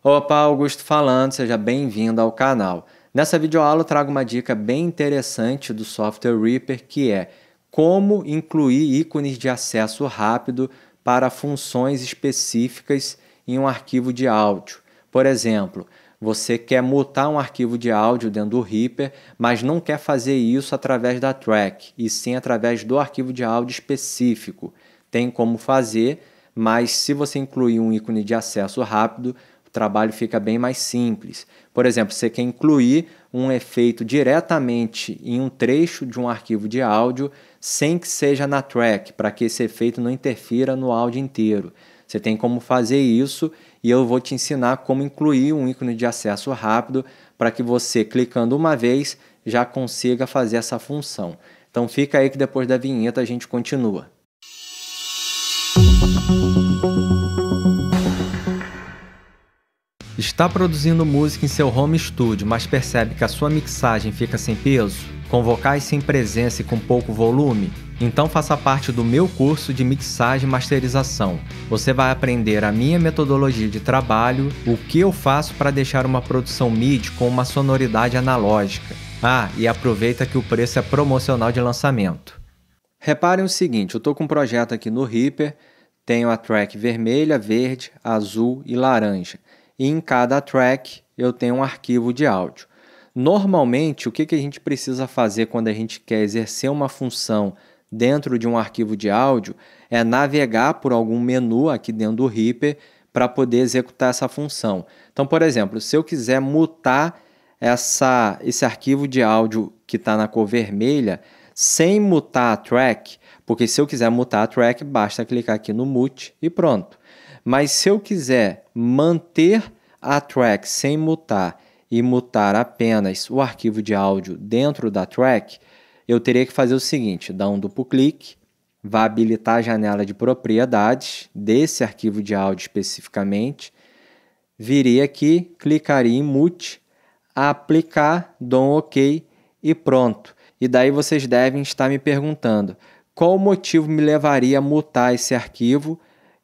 Opa, Augusto falando, seja bem-vindo ao canal. Nessa videoaula eu trago uma dica bem interessante do software Reaper que é como incluir ícones de acesso rápido para funções específicas em um arquivo de áudio. Por exemplo, você quer mutar um arquivo de áudio dentro do Reaper, mas não quer fazer isso através da track, e sim através do arquivo de áudio específico. Tem como fazer, mas se você incluir um ícone de acesso rápido, o trabalho fica bem mais simples. Por exemplo, você quer incluir um efeito diretamente em um trecho de um arquivo de áudio sem que seja na track, para que esse efeito não interfira no áudio inteiro. Você tem como fazer isso e eu vou te ensinar como incluir um ícone de acesso rápido para que você, clicando uma vez, já consiga fazer essa função. Então fica aí que depois da vinheta a gente continua. Está produzindo música em seu home studio, mas percebe que a sua mixagem fica sem peso? Com vocais sem presença e com pouco volume? Então faça parte do meu curso de mixagem e masterização. Você vai aprender a minha metodologia de trabalho, o que eu faço para deixar uma produção MIDI com uma sonoridade analógica. Ah, e aproveita que o preço é promocional de lançamento. Reparem o seguinte, eu estou com um projeto aqui no Reaper, tenho a track vermelha, verde, azul e laranja e em cada track eu tenho um arquivo de áudio. Normalmente, o que, a gente precisa fazer quando a gente quer exercer uma função dentro de um arquivo de áudio é navegar por algum menu aqui dentro do Reaper para poder executar essa função. Então, por exemplo, se eu quiser mutar essa, esse arquivo de áudio que está na cor vermelha sem mutar a track, porque se eu quiser mutar a track, basta clicar aqui no mute e pronto. Mas se eu quiser manter a track sem mutar e mutar apenas o arquivo de áudio dentro da track, eu teria que fazer o seguinte: dar um duplo clique, vai habilitar a janela de propriedades desse arquivo de áudio especificamente, viria aqui, clicaria em mute, aplicar, dou um OK e pronto. E daí vocês devem estar me perguntando qual o motivo me levaria a mutar esse arquivo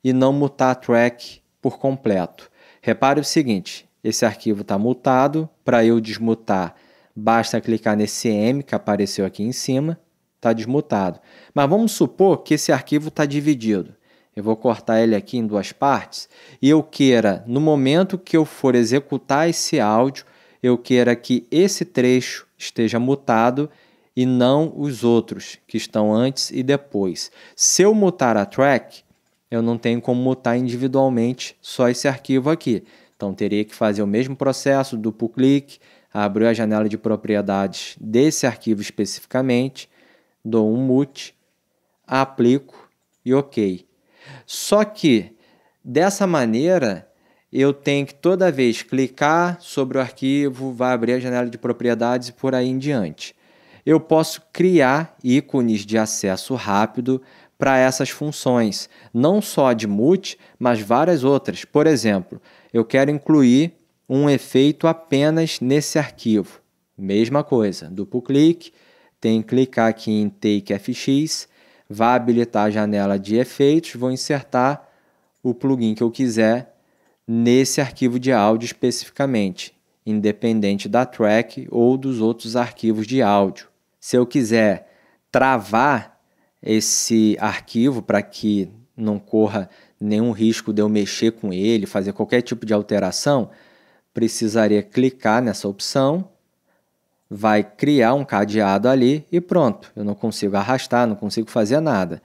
e não mutar a track por completo. Repare o seguinte, esse arquivo está mutado, para eu desmutar basta clicar nesse M que apareceu aqui em cima, está desmutado. Mas vamos supor que esse arquivo está dividido. Eu vou cortar ele aqui em duas partes e eu queira, no momento que eu for executar esse áudio, eu queira que esse trecho esteja mutado e não os outros que estão antes e depois. Se eu mutar a track, eu não tenho como mutar individualmente só esse arquivo aqui. Então teria que fazer o mesmo processo, duplo clique, abrir a janela de propriedades desse arquivo especificamente, dou um mute, aplico e OK. Só que dessa maneira eu tenho que toda vez clicar sobre o arquivo, vai abrir a janela de propriedades e por aí em diante. Eu posso criar ícones de acesso rápido para essas funções, não só de mute, mas várias outras. Por exemplo, eu quero incluir um efeito apenas nesse arquivo. Mesma coisa, duplo clique, tem que clicar aqui em Take FX, vai habilitar a janela de efeitos, vou insertar o plugin que eu quiser nesse arquivo de áudio especificamente, independente da track ou dos outros arquivos de áudio. Se eu quiser travar esse arquivo para que não corra nenhum risco de eu mexer com ele, fazer qualquer tipo de alteração, precisaria clicar nessa opção, vai criar um cadeado ali e pronto. Eu não consigo arrastar, não consigo fazer nada.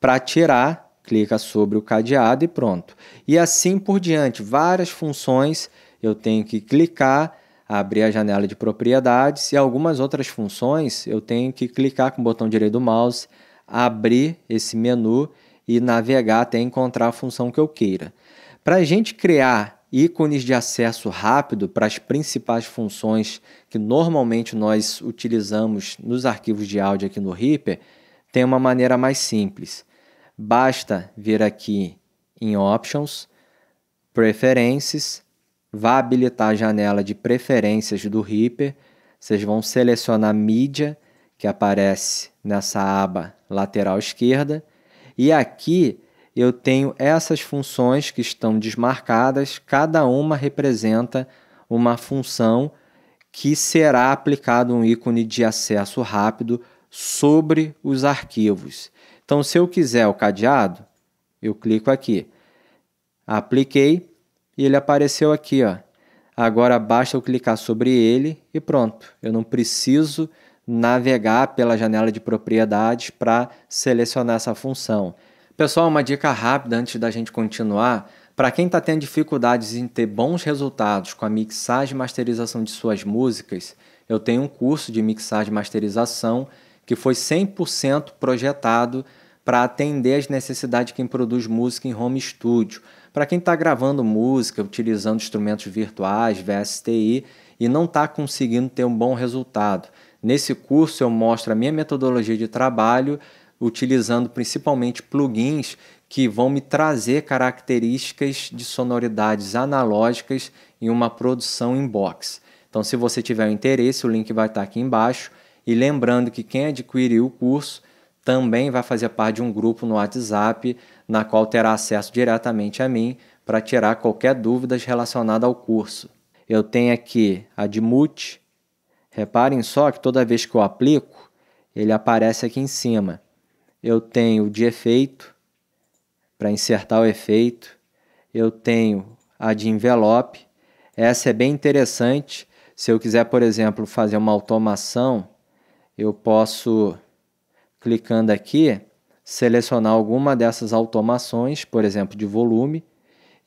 Para tirar, clica sobre o cadeado e pronto. E assim por diante, várias funções eu tenho que clicar, abrir a janela de propriedades e algumas outras funções eu tenho que clicar com o botão direito do mouse abrir esse menu e navegar até encontrar a função que eu queira. Para a gente criar ícones de acesso rápido para as principais funções que normalmente nós utilizamos nos arquivos de áudio aqui no Reaper, tem uma maneira mais simples. Basta vir aqui em Options, Preferências, vá habilitar a janela de preferências do Reaper, vocês vão selecionar mídia que aparece nessa aba lateral esquerda. E aqui eu tenho essas funções que estão desmarcadas, cada uma representa uma função que será aplicado um ícone de acesso rápido sobre os arquivos. Então, se eu quiser o cadeado, eu clico aqui. Apliquei e ele apareceu aqui. Ó. Agora basta eu clicar sobre ele e pronto. Eu não preciso navegar pela janela de propriedades para selecionar essa função. Pessoal, uma dica rápida antes da gente continuar. Para quem está tendo dificuldades em ter bons resultados com a mixagem e masterização de suas músicas, eu tenho um curso de mixagem e masterização que foi 100% projetado para atender às necessidades de quem produz música em home studio. Para quem está gravando música, utilizando instrumentos virtuais, VSTI, e não está conseguindo ter um bom resultado. Nesse curso eu mostro a minha metodologia de trabalho, utilizando principalmente plugins que vão me trazer características de sonoridades analógicas em uma produção em box. Então, se você tiver interesse, o link vai estar tá aqui embaixo. E lembrando que quem adquiriu o curso também vai fazer parte de um grupo no WhatsApp, na qual terá acesso diretamente a mim para tirar qualquer dúvida relacionada ao curso. Eu tenho aqui a de Mute. Reparem só que toda vez que eu aplico, ele aparece aqui em cima. Eu tenho de efeito para insertar o efeito. Eu tenho a de envelope. Essa é bem interessante. Se eu quiser, por exemplo, fazer uma automação, eu posso clicando aqui, selecionar alguma dessas automações, por exemplo, de volume,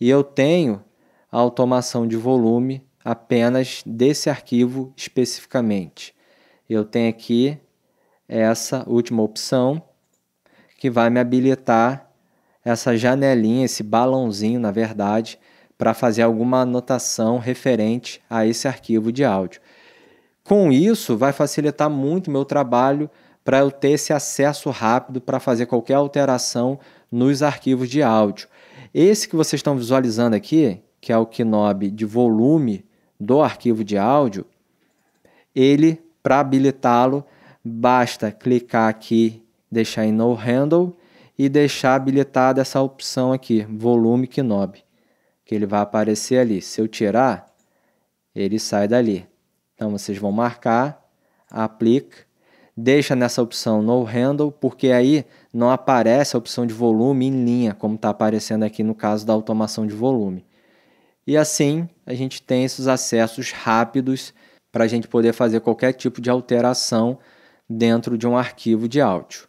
e eu tenho a automação de volume apenas desse arquivo especificamente. Eu tenho aqui essa última opção que vai me habilitar essa janelinha, esse balãozinho, na verdade, para fazer alguma anotação referente a esse arquivo de áudio. Com isso, vai facilitar muito meu trabalho para eu ter esse acesso rápido para fazer qualquer alteração nos arquivos de áudio. Esse que vocês estão visualizando aqui, que é o knob de volume do arquivo de áudio, ele, para habilitá-lo, basta clicar aqui, deixar em No Handle e deixar habilitada essa opção aqui, Volume Knob, que ele vai aparecer ali. Se eu tirar, ele sai dali. Então, vocês vão marcar, aplica, deixa nessa opção no handle, porque aí não aparece a opção de volume em linha, como está aparecendo aqui no caso da automação de volume. E assim a gente tem esses acessos rápidos para a gente poder fazer qualquer tipo de alteração dentro de um arquivo de áudio.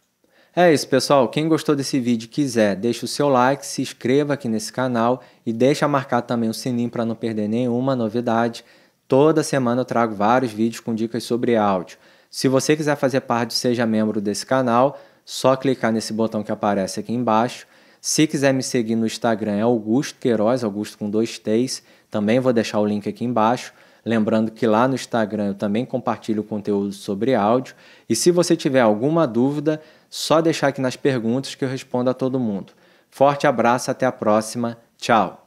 É isso, pessoal. Quem gostou desse vídeo quiser, deixa o seu like, se inscreva aqui nesse canal e deixa marcar também o sininho para não perder nenhuma novidade. Toda semana eu trago vários vídeos com dicas sobre áudio. Se você quiser fazer parte Seja Membro desse canal, só clicar nesse botão que aparece aqui embaixo. Se quiser me seguir no Instagram é Augusto Queiroz, Augusto com dois T's. Também vou deixar o link aqui embaixo. Lembrando que lá no Instagram eu também compartilho conteúdo sobre áudio. E se você tiver alguma dúvida, só deixar aqui nas perguntas que eu respondo a todo mundo. Forte abraço, até a próxima. Tchau!